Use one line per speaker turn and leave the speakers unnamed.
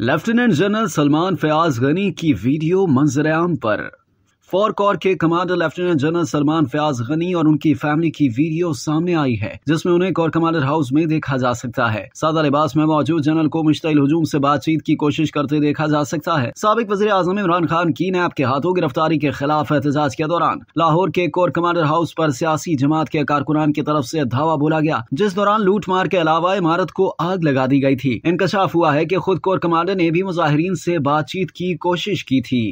lieutenant general Salman Fayyaz Ghani की video मंजरेआम पर फोर कोर के commander lieutenant general Salman Fayyaz Ghani और उनकी फैमिली की वीडियो सामने आई है जिसमे उन्हें कोर कमांडर हाउस में देखा जा सकता है सादा लिबास में मौजूद जनरल को मुश्तिल हजूम ऐसी बातचीत की कोशिश करते देखा जा सकता है सबक वजी अजम इमरान खान की नैब के हाथों गिरफ्तारी के खिलाफ एहतजाज के दौरान लाहौर के कोर कमांडर हाउस आरोप सियासी जमात के कारकुनान की तरफ ऐसी धावा बोला गया जिस दौरान लूटमार के अलावा इमारत को आग लगा दी गयी थी इनकशाफ हुआ है की खुद कोर कमांडर ने भी मुजाहरीन ऐसी बातचीत की कोशिश की थी